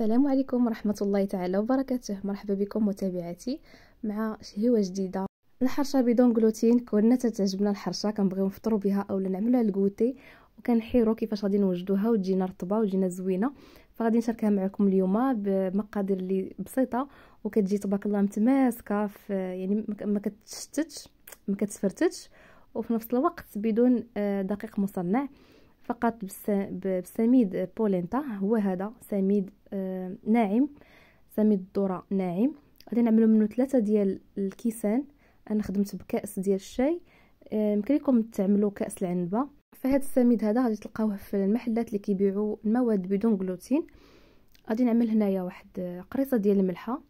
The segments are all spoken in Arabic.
السلام عليكم ورحمة الله تعالى وبركاته مرحبا بكم متابعاتي مع شهيوة جديدة الحرشة بدون جلوتين كنا تعجبنا الحرشة كنبغيو نفطروا بها اولا نعملوها الكوتي وكنحيرو كيفاش غادي نوجدوها وتجينا رطبه وتجينا زوينه فغادي نشاركها معكم اليوم بمقادير اللي بسيطه وكتجي تبارك الله متماسكه في يعني ما كتشتتش ما كتفرتتش وفي نفس الوقت بدون آه، دقيق مصنع فقط بسميد بولينتا هو هذا سميد آه، ناعم سميد الذره ناعم غادي نعملو منه ثلاثة ديال الكيسان انا خدمت بكاس ديال الشاي آه، يمكن لكم تعملوا كاس العنبه فهاد السميد هذا غادي تلقاوه في المحلات اللي كيبيعوا المواد بدون غلوتين غادي نعمل هنايا واحد آه، قريصه ديال الملحه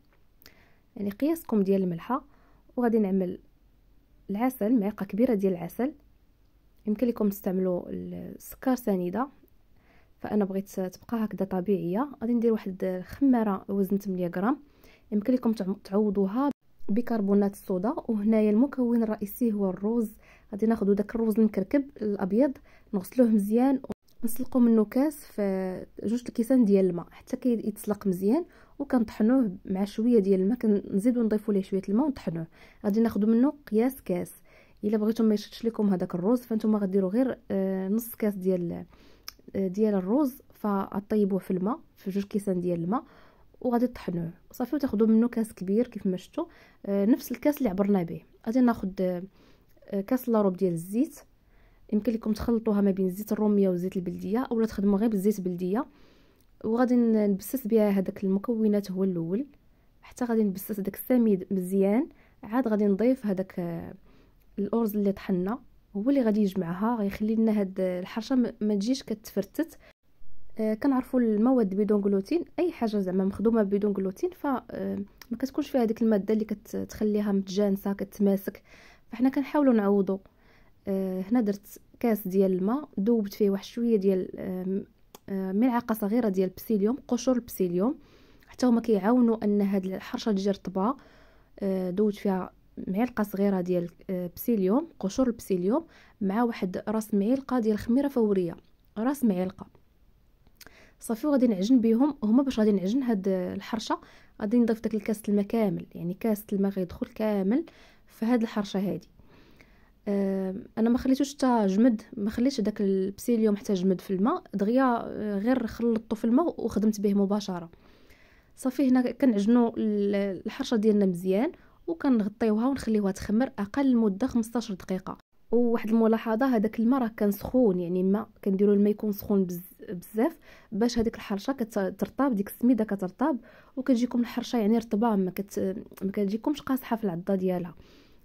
يعني قياسكم ديال الملحه وغادي نعمل العسل معلقه كبيره ديال العسل يمكن لكم تستعملوا السكر سنيده فانا بغيت تبقى هكذا طبيعيه غادي ندير واحد الخماره وزن 8 غرام يمكن لكم تعوضوها بيكربونات الصودا وهنايا المكون الرئيسي هو الروز غادي ناخذ داك الروز المكركب الابيض نغسلوه مزيان ونسلقوا منه كاس في جوج الكيسان ديال الماء حتى كيتسلق مزيان وكنطحنوه مع شويه ديال الماء كنزيدو نضيفوا ليه شويه الماء ونطحنوه غادي ناخذ منه قياس كاس الا بغيتو ما يشدش لكم هذاك الرز فانتم غديروا غير آه، نص كاس ديال آه، ديال الرز فطيبوه في الماء في جوج كيسان ديال الماء وغادي تطحنوه صافي وتاخذوا منه كاس كبير كيف ما شفتوا آه، نفس الكاس اللي عبرنا به غادي ناخذ كاس لا ديال الزيت يمكن لكم تخلطوها ما بين زيت الروميه وزيت البلديه اولا تخدموا غير بالزيت البلديه وغادي نبسس بها هذاك المكونات هو الاول حتى غادي نبسس داك السميد مزيان عاد غادي نضيف هذاك الأرز اللي طحنا هو اللي غادي يجمعها غيخلي لنا هاد الحرشه ما تجيش كتفرتت آه، كنعرفوا المواد بدون جلوتين اي حاجه زعما مخدومه بدون جلوتين ف آه، ما كتكونش فيها هذيك الماده اللي كتخليها متجانسه كتماسك فحنا كنحاولوا نعوضوا آه، هنا درت كاس ديال الماء دوبت فيه واحد شويه ديال ملعقه صغيره ديال بسيليوم قشور البسيليوم حتى هما كيعاونوا ان هاد الحرشه تجي رطبه دوبت فيها معلقه صغيره ديال آه، بسيليوم قشور البسيليوم مع واحد راس معلقه ديال خميره فوريه راس معلقه صافي وغادي نعجن بهم هما باش غادي نعجن هاد آه، الحرشه غادي نضيف داك الكاس الماء كامل يعني كاس الماء غيدخل كامل في هاد الحرشه هادي آه، انا ما خليتوش حتى جمد ما خليتش داك البسيليوم حتى جمد في الماء دغيا غير خلطته في الماء وخدمت به مباشره صافي هنا كنعجنوا الحرشه ديالنا مزيان وكنغطيوها ونخليوها تخمر اقل مده 15 دقيقه وواحد الملاحظه هذاك الماء راه كان سخون يعني ما كنديروا الماء يكون سخون بزاف باش هذيك الحرشه كترطب ديك السميده كترطب وكتجيكم الحرشه يعني رطبه ما, كت... ما كتجيكمش قاصحه في العضه ديالها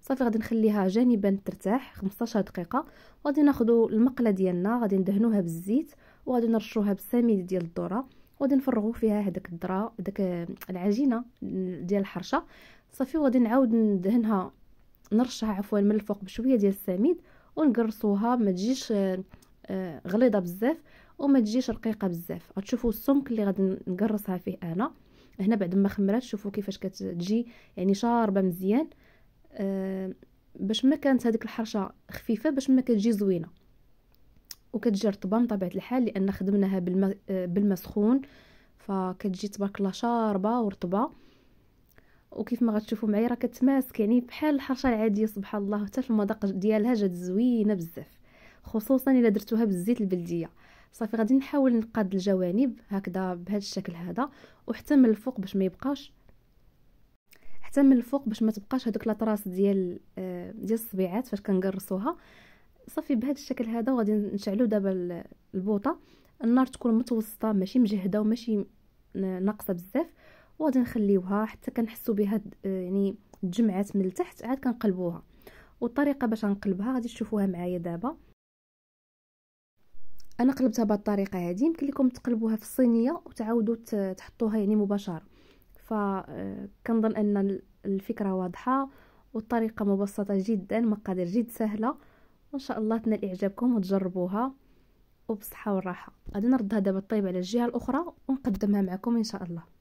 صافي غادي نخليها جانبا ترتاح 15 دقيقه وغادي ناخذ المقله ديالنا غادي ندهنوها بالزيت وغادي نرشوها بالسميد ديال الذره وغادي نفرغوا فيها هذاك الذره داك العجينه ديال الحرشه صافي وغادي نعاود ندهنها نرشها عفوا من الفوق بشويه ديال السميد ونقرصوها ما تجيش آه، غليظه بزاف وما تجيش رقيقه بزاف غتشوفوا السمك اللي غادي نقرصها فيه انا هنا بعد ما خمرات شوفوا كيفاش كتجي يعني شاربه مزيان أه باش ما كانت هذيك الحرشه خفيفه باش ما كتجي زوينه وكتجي رطبه من طبيعه الحال لان خدمناها بالماء آه، بالماء سخون فكتجي تبارك الله شاربه ورطبه وكيف ما غتشوفوا معايا راه كتماسك يعني بحال الحرشه العاديه سبحان الله حتى في المذاق ديالها جات زوينه بزاف خصوصا الا درتوها بالزيت البلديه صافي غادي نحاول نقاد الجوانب هكذا بهذا الشكل هذا وحتى من الفوق باش ما يبقاش حتى من الفوق باش ما تبقاش هذوك لاطراس ديال آه، ديال الصبيعات فاش كنقرصوها صافي بهذا الشكل هذا وغادي نشعلو دابا البوطه النار تكون متوسطه ماشي مجهده وماشي ناقصه بزاف وغادي نخليوها حتى كنحسو بها آه، يعني تجمعات من التحت عاد كنقلبوها والطريقه باش غنقلبها غادي تشوفوها معايا دابا انا قلبتها بهذه الطريقه هذه يمكن لكم تقلبوها في الصينيه وتعاودوا تحطوها يعني مباشره آه، فكنظن ان الفكره واضحه والطريقه مبسطه جدا مقادير جد سهله وان شاء الله تنال اعجابكم وتجربوها وبالصحه والراحه غادي نردها دابا طيب على الجهه الاخرى ونقدمها معكم ان شاء الله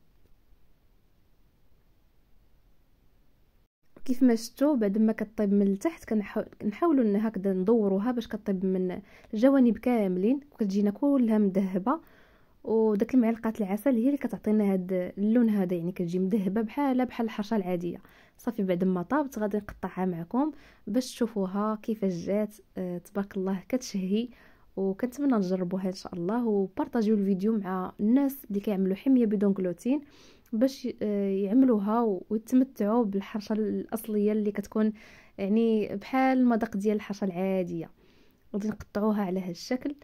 كيف ما شفتوا بعد ما كطيب من التحت كنحاولوا هكذا ندوروها باش كطيب من الجوانب كاملين وكتجينا كلها مذهبه وداك المعلقه العسل هي اللي كتعطينا هاد اللون هذا يعني كتجي مذهبه بحالها بحال الحرشه العاديه صافي بعد ما طابت غادي نقطعها معكم باش تشوفوها كيفاش جات أه تبارك الله كتشهي وكنتمنى نجربوها ان شاء الله وبارطاجيو الفيديو مع الناس اللي كيعملوا حميه بدون جلوتين باش آه، يعملوها ويتمتعوا بالحرشه الاصليه اللي كتكون يعني بحال المذاق ديال الحرشه العاديه غادي نقطعوها على هذا الشكل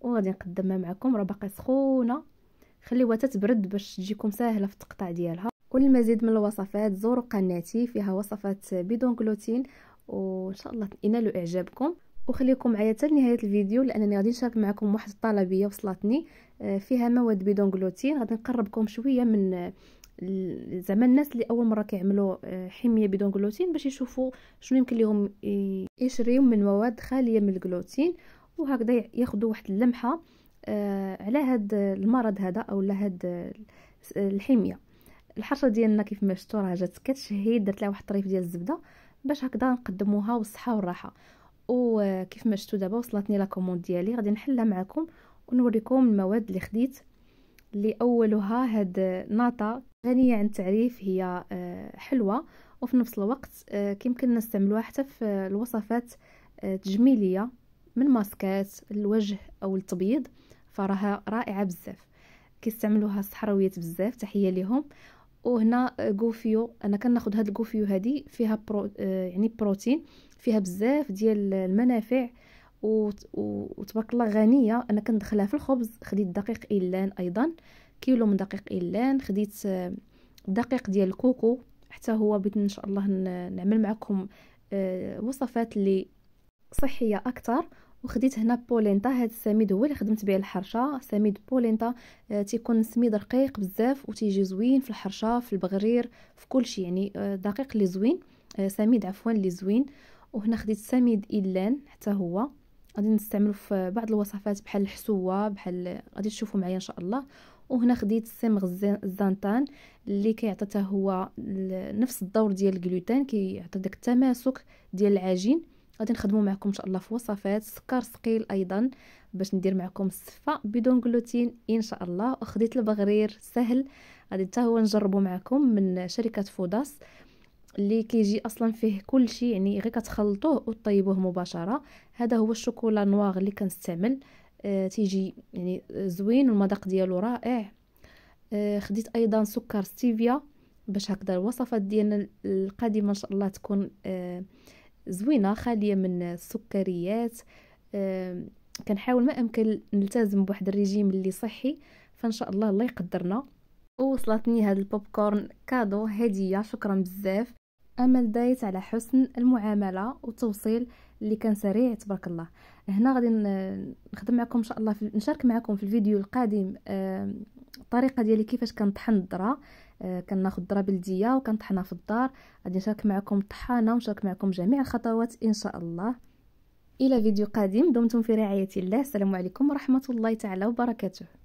وغادي نقدمها معكم راه باقي سخونه خليوها تتبرد باش تجيكم ساهله في التقطيع ديالها وللمزيد من الوصفات زوروا قناتي فيها وصفات بدون جلوتين وان شاء الله تنالوا اعجابكم وخليكم معايا حتى لنهايه الفيديو لانني غادي نشارك معكم واحد الطلبيه وصلتني آه، فيها مواد بدون غلوتين غادي نقربكم شويه من آه، زعما الناس اللي اول مره كيعملوا آه، حميه بدون غلوتين باش يشوفوا شنو يمكن لهم يشريو من مواد خاليه من الغلوتين وهكذا ياخذوا واحد اللمحه على هاد المرض هذا او هاد الحميه الحرشه ديالنا كيف ما شفتوا راه جات كتشهي درت لها واحد الطريف ديال الزبده باش هكذا نقدموها بالصحه والراحه وكيف ما شفتوا دابا وصلتني لا كوموند ديالي غادي نحلها معكم ونوريكم المواد اللي خديت اللي اولها هاد ناطا غنيه عن التعريف هي آه، حلوه وفي نفس الوقت آه، كيمكن نستعملوها حتى في الوصفات التجميليه آه، من ماسكات الوجه او التبييض فراها رائعه بزاف كيستعملوها الصحراويات بزاف تحيه ليهم وهنا غوفيو انا كناخذ هاد الغوفيو هادي فيها برو يعني بروتين فيها بزاف ديال المنافع وتبارك الله غنيه انا كندخلها في الخبز خديت دقيق ايلان ايضا كيلو من دقيق ايلان خديت آه، دقيق ديال الكوكو حتى هو بغيت ان شاء الله نعمل معكم آه، وصفات اللي صحيه اكثر وخديت هنا بولينتا هذا السميد هو اللي خدمت به الحرشه سميد بولينتا آه، تيكون سميد رقيق بزاف وتيجي زوين في الحرشه في البغرير في كل شيء يعني دقيق اللي زوين سميد عفوا اللي زوين وهنا خديت سميد إلان حتى هو غادي نستعملو في بعض الوصفات بحال الحسوه بحال غادي تشوفوا معايا ان شاء الله وهنا خديت السمغ الزنطان اللي كيعطي حتى هو نفس الدور ديال الجلوتين كيعطي داك التماسك ديال العجين غادي نخدمو معكم ان شاء الله في وصفات سكر ثقيل ايضا باش ندير معكم الصفه بدون جلوتين ان شاء الله وخديت البغرير سهل غادي حتى هو نجربو معكم من شركه فوداس اللي كيجي اصلا فيه كل شيء يعني غير كتخلطوه وطيبوه مباشره هذا هو الشوكولا نواغ اللي كنستعمل آه تيجي يعني زوين والمذاق ديالو رائع آه خديت ايضا سكر ستيفيا باش هكذا الوصفات ديالنا القادمه ان شاء الله تكون آه زوينه خاليه من السكريات آه كنحاول ما امكن نلتزم بواحد الريجيم اللي صحي فان شاء الله الله يقدرنا ووصلتني هاد البوب كورن كادو هديه شكرا بزاف امل دايت على حسن المعامله والتوصيل اللي كان سريع تبارك الله هنا غادي نخدم معكم ان شاء الله في نشارك معكم في الفيديو القادم الطريقه ديالي كيفاش كنطحن الذره آه، كناخذ الذره بلديه وكنطحنها في الدار غادي نشارك معكم الطحانه ونشارك معكم جميع الخطوات ان شاء الله الى فيديو قادم دمتم في رعايه الله السلام عليكم ورحمه الله تعالى وبركاته